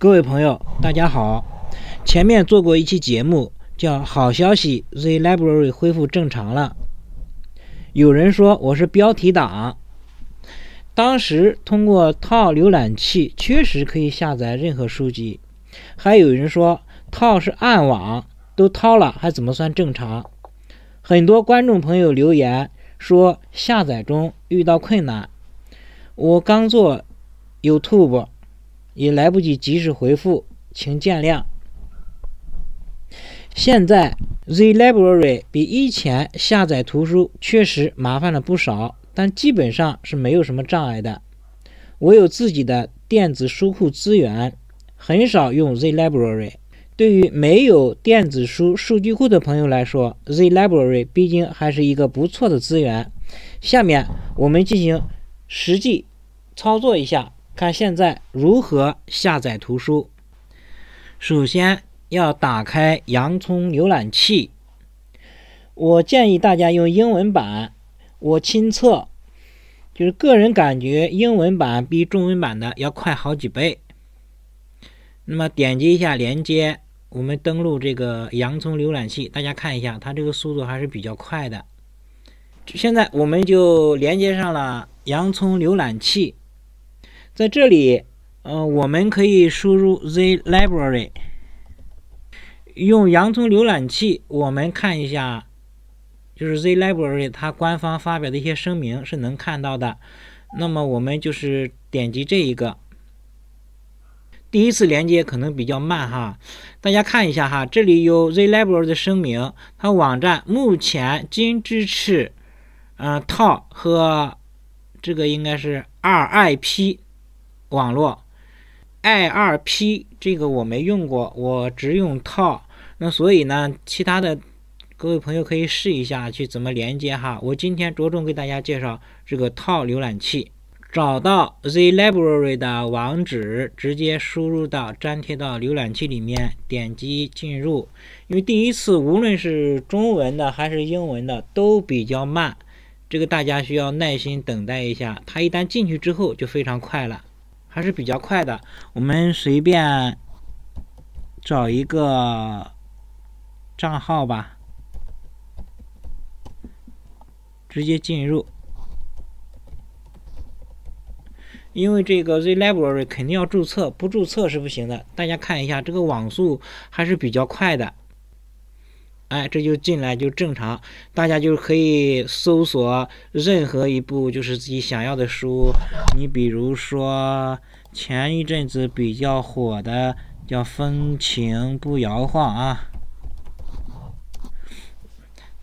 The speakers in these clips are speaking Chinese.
各位朋友，大家好。前面做过一期节目，叫“好消息 z Library 恢复正常了”。有人说我是标题党，当时通过套浏览器确实可以下载任何书籍。还有人说套是暗网，都套了还怎么算正常？很多观众朋友留言说下载中遇到困难。我刚做 YouTube。也来不及及时回复，请见谅。现在 Z Library 比以前下载图书确实麻烦了不少，但基本上是没有什么障碍的。我有自己的电子书库资源，很少用 Z Library。对于没有电子书数据库的朋友来说，Z Library 毕竟还是一个不错的资源。下面我们进行实际操作一下。看现在如何下载图书，首先要打开洋葱浏览器。我建议大家用英文版，我亲测，就是个人感觉英文版比中文版的要快好几倍。那么点击一下连接，我们登录这个洋葱浏览器，大家看一下，它这个速度还是比较快的。现在我们就连接上了洋葱浏览器。在这里，呃，我们可以输入 z library，用洋葱浏览器，我们看一下，就是 z library，它官方发表的一些声明是能看到的。那么我们就是点击这一个，第一次连接可能比较慢哈。大家看一下哈，这里有 z library 的声明，它网站目前仅支持，嗯，套和这个应该是 R I P。网络，i 二 p 这个我没用过，我只用套。那所以呢，其他的各位朋友可以试一下去怎么连接哈。我今天着重给大家介绍这个套浏览器，找到 z library 的网址，直接输入到粘贴到浏览器里面，点击进入。因为第一次无论是中文的还是英文的都比较慢，这个大家需要耐心等待一下。它一旦进去之后就非常快了。还是比较快的。我们随便找一个账号吧，直接进入。因为这个 Z Library 肯定要注册，不注册是不行的。大家看一下，这个网速还是比较快的。哎，这就进来就正常，大家就可以搜索任何一部就是自己想要的书。你比如说前一阵子比较火的叫《风情不摇晃》啊，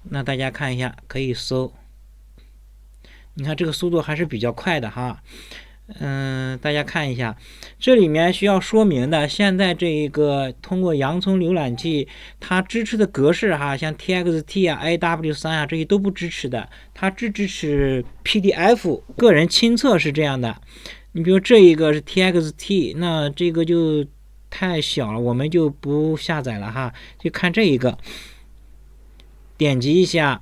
那大家看一下可以搜，你看这个速度还是比较快的哈。嗯，大家看一下，这里面需要说明的，现在这一个通过洋葱浏览器，它支持的格式哈，像 txt 啊、aw3 啊这些都不支持的，它只支持 pdf。个人亲测是这样的，你比如这一个是 txt，那这个就太小了，我们就不下载了哈，就看这一个，点击一下。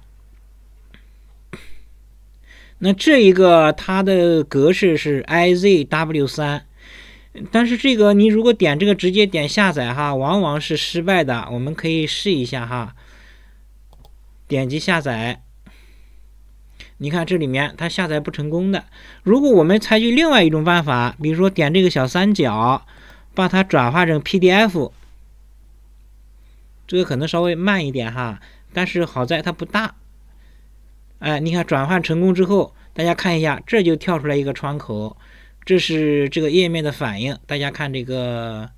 那这一个它的格式是 IZW3，但是这个你如果点这个直接点下载哈，往往是失败的。我们可以试一下哈，点击下载，你看这里面它下载不成功的。如果我们采取另外一种办法，比如说点这个小三角，把它转化成 PDF，这个可能稍微慢一点哈，但是好在它不大。哎，你看转换成功之后，大家看一下，这就跳出来一个窗口，这是这个页面的反应。大家看这个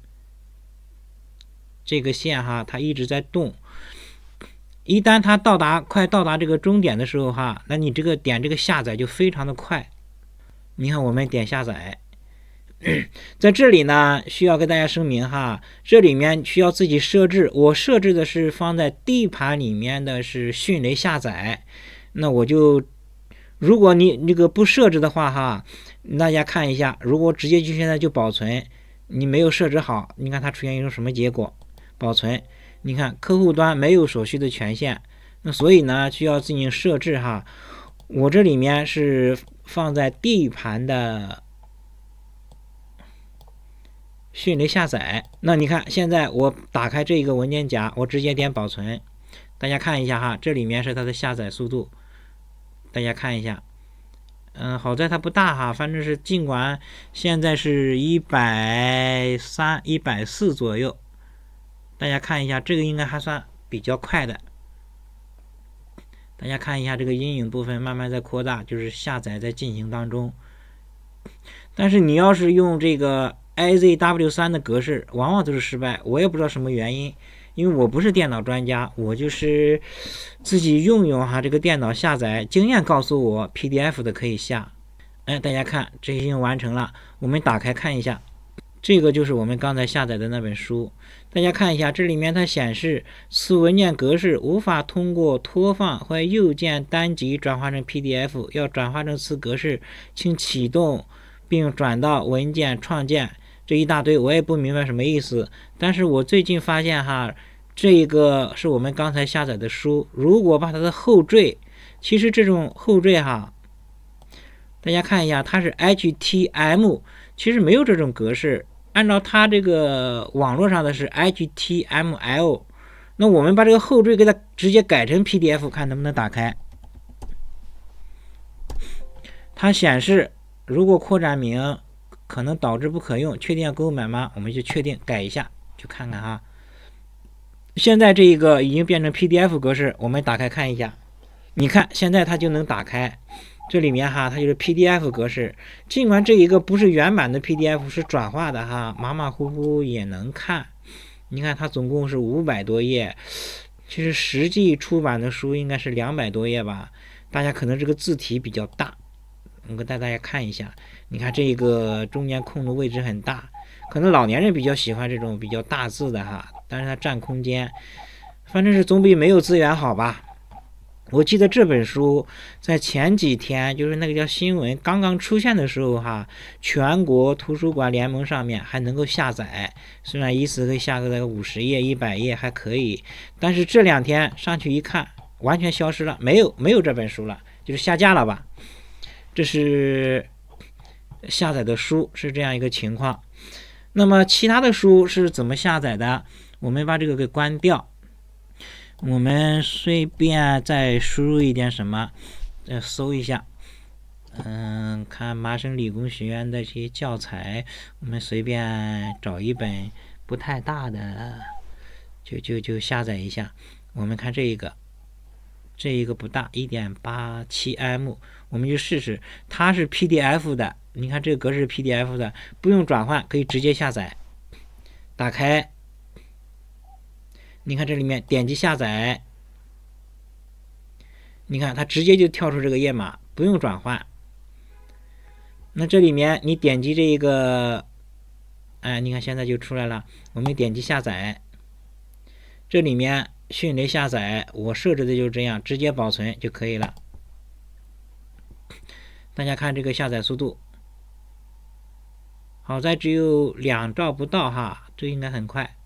这个线哈，它一直在动。一旦它到达快到达这个终点的时候哈，那你这个点这个下载就非常的快。你看我们点下载，在这里呢需要跟大家声明哈，这里面需要自己设置，我设置的是放在 D 盘里面的是迅雷下载。那我就，如果你那个不设置的话，哈，大家看一下，如果直接就现在就保存，你没有设置好，你看它出现一种什么结果？保存，你看客户端没有所需的权限，那所以呢需要进行设置哈。我这里面是放在 D 盘的迅雷下载，那你看现在我打开这一个文件夹，我直接点保存，大家看一下哈，这里面是它的下载速度。大家看一下，嗯，好在它不大哈，反正是尽管现在是一百三、一百四左右，大家看一下，这个应该还算比较快的。大家看一下这个阴影部分慢慢在扩大，就是下载在进行当中。但是你要是用这个 I Z W 三的格式，往往都是失败，我也不知道什么原因。因为我不是电脑专家，我就是自己用用哈。这个电脑下载经验告诉我，PDF 的可以下。哎，大家看，这已经完成了。我们打开看一下，这个就是我们刚才下载的那本书。大家看一下，这里面它显示此文件格式无法通过拖放或右键单击转化成 PDF。要转化成此格式，请启动并转到文件创建。这一大堆我也不明白什么意思，但是我最近发现哈，这一个是我们刚才下载的书，如果把它的后缀，其实这种后缀哈，大家看一下它是 HTML，其实没有这种格式，按照它这个网络上的是 HTML，那我们把这个后缀给它直接改成 PDF，看能不能打开。它显示如果扩展名。可能导致不可用，确定要购买吗？我们就确定改一下，去看看哈。现在这一个已经变成 PDF 格式，我们打开看一下。你看，现在它就能打开，这里面哈，它就是 PDF 格式。尽管这一个不是原版的 PDF，是转化的哈，马马虎虎也能看。你看，它总共是五百多页，其实实际出版的书应该是两百多页吧。大家可能这个字体比较大，我带大家看一下。你看这个中间空的位置很大，可能老年人比较喜欢这种比较大字的哈，但是它占空间，反正是总比没有资源好吧。我记得这本书在前几天就是那个叫新闻刚刚出现的时候哈，全国图书馆联盟上面还能够下载，虽然一次可以下个五十页、一百页还可以，但是这两天上去一看，完全消失了，没有没有这本书了，就是下架了吧？这是。下载的书是这样一个情况，那么其他的书是怎么下载的？我们把这个给关掉，我们随便再输入一点什么，呃，搜一下，嗯，看麻省理工学院的这些教材，我们随便找一本不太大的，就就就下载一下。我们看这一个，这一个不大，一点八七 M，我们就试试，它是 PDF 的。你看这个格式是 PDF 的，不用转换，可以直接下载。打开，你看这里面点击下载，你看它直接就跳出这个页码，不用转换。那这里面你点击这一个，哎，你看现在就出来了。我们点击下载，这里面迅雷下载，我设置的就是这样，直接保存就可以了。大家看这个下载速度。好在只有两兆不到哈，这应该很快。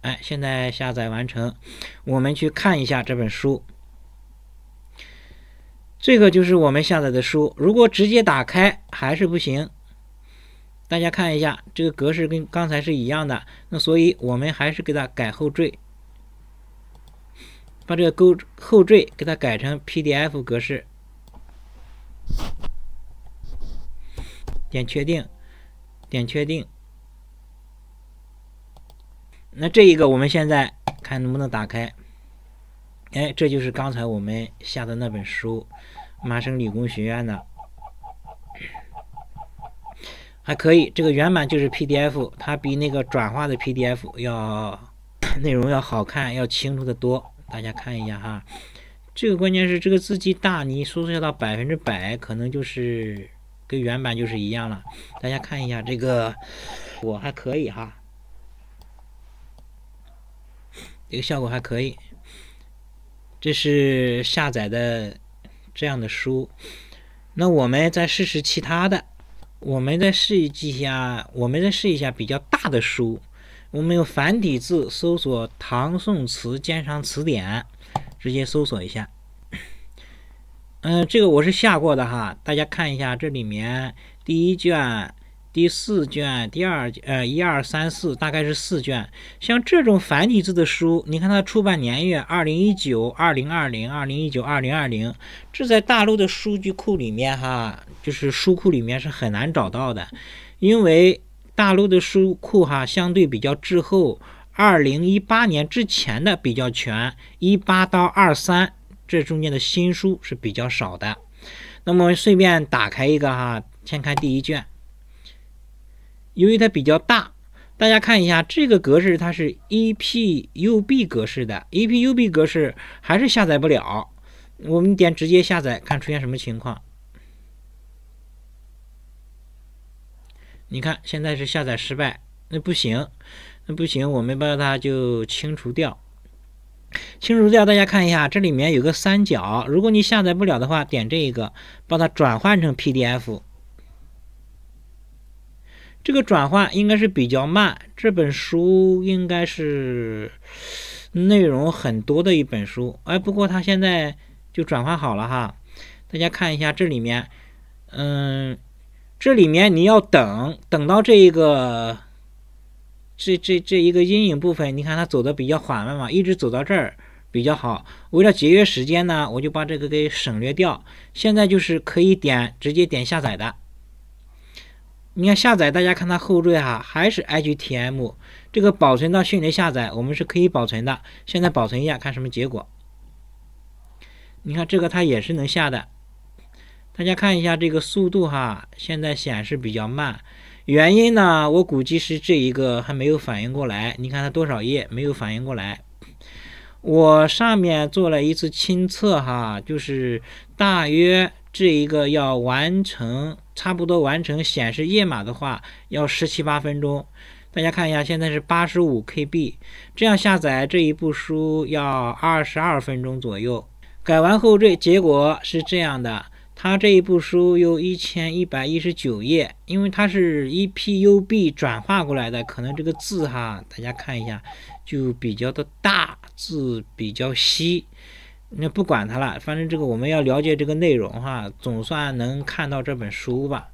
哎，现在下载完成，我们去看一下这本书。这个就是我们下载的书，如果直接打开还是不行。大家看一下，这个格式跟刚才是一样的，那所以我们还是给它改后缀，把这个勾后缀给它改成 PDF 格式。点确定，点确定。那这一个我们现在看能不能打开？哎，这就是刚才我们下的那本书，麻省理工学院的，还可以。这个原版就是 PDF，它比那个转化的 PDF 要 内容要好看，要清楚的多。大家看一下哈。这个关键是这个字迹大，你缩小到百分之百，可能就是跟原版就是一样了。大家看一下这个，我还可以哈，这个效果还可以。这是下载的这样的书。那我们再试试其他的，我们再试一下，我们再试一下比较大的书。我们用繁体字搜索《唐宋词鉴赏词典》。直接搜索一下，嗯，这个我是下过的哈，大家看一下，这里面第一卷、第四卷、第二呃一二三四，大概是四卷。像这种繁体字的书，你看它出版年月，二零一九、二零二零、二零一九、二零二零，这在大陆的数据库里面哈，就是书库里面是很难找到的，因为大陆的书库哈相对比较滞后。二零一八年之前的比较全，一八到二三这中间的新书是比较少的。那么顺便打开一个哈，先看第一卷，因为它比较大，大家看一下这个格式，它是 EPUB 格式的。EPUB 格式还是下载不了，我们点直接下载，看出现什么情况。你看，现在是下载失败，那不行。不行，我们把它就清除掉。清除掉，大家看一下，这里面有个三角。如果你下载不了的话，点这一个，把它转换成 PDF。这个转换应该是比较慢。这本书应该是内容很多的一本书。哎，不过它现在就转换好了哈。大家看一下这里面，嗯，这里面你要等等到这一个。这这这一个阴影部分，你看它走的比较缓慢嘛，一直走到这儿比较好。为了节约时间呢，我就把这个给省略掉。现在就是可以点直接点下载的。你看下载，大家看它后缀哈，还是 .htm，这个保存到迅雷下载，我们是可以保存的。现在保存一下，看什么结果。你看这个它也是能下的。大家看一下这个速度哈，现在显示比较慢。原因呢？我估计是这一个还没有反应过来。你看它多少页？没有反应过来。我上面做了一次亲测哈，就是大约这一个要完成，差不多完成显示页码的话，要十七八分钟。大家看一下，现在是八十五 KB，这样下载这一部书要二十二分钟左右。改完后这结果是这样的。它这一部书有一千一百一十九页，因为它是 e pub 转化过来的，可能这个字哈，大家看一下就比较的大字比较稀，那不管它了，反正这个我们要了解这个内容哈，总算能看到这本书吧。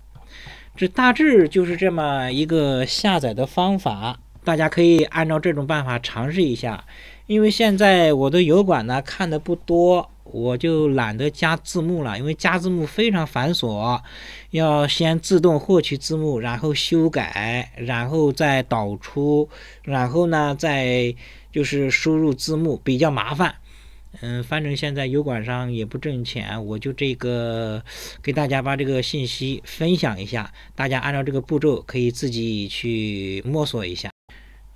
这大致就是这么一个下载的方法，大家可以按照这种办法尝试一下，因为现在我的油管呢看的不多。我就懒得加字幕了，因为加字幕非常繁琐，要先自动获取字幕，然后修改，然后再导出，然后呢，再就是输入字幕，比较麻烦。嗯，反正现在油管上也不挣钱，我就这个给大家把这个信息分享一下，大家按照这个步骤可以自己去摸索一下。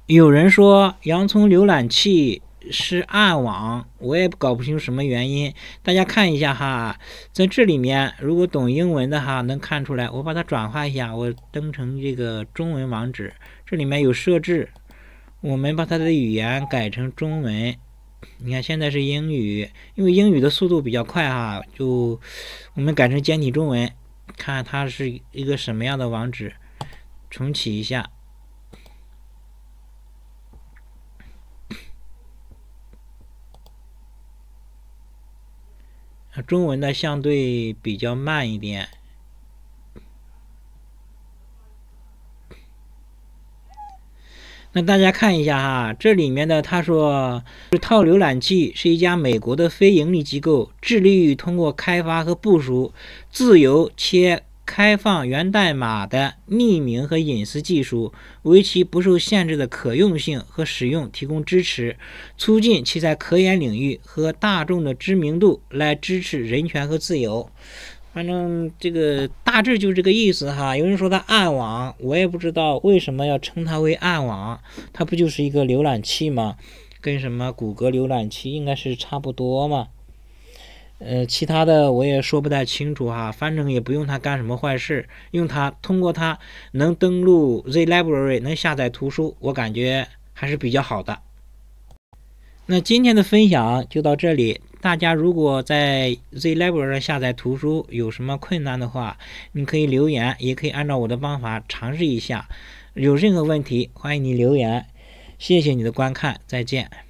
有人说，洋葱浏览器。是暗网，我也搞不清什么原因。大家看一下哈，在这里面，如果懂英文的哈，能看出来。我把它转化一下，我登成这个中文网址。这里面有设置，我们把它的语言改成中文。你看现在是英语，因为英语的速度比较快哈，就我们改成简体中文，看它是一个什么样的网址。重启一下。中文的相对比较慢一点。那大家看一下哈，这里面的他说，套浏览器是一家美国的非盈利机构，致力于通过开发和部署自由且。开放源代码的匿名和隐私技术，为其不受限制的可用性和使用提供支持，促进其在科研领域和大众的知名度，来支持人权和自由。反正这个大致就这个意思哈。有人说它暗网，我也不知道为什么要称它为暗网，它不就是一个浏览器吗？跟什么谷歌浏览器应该是差不多嘛。呃，其他的我也说不太清楚哈，反正也不用它干什么坏事，用它通过它能登录 Z Library，能下载图书，我感觉还是比较好的。那今天的分享就到这里，大家如果在 Z Library 下载图书有什么困难的话，你可以留言，也可以按照我的方法尝试一下。有任何问题，欢迎你留言。谢谢你的观看，再见。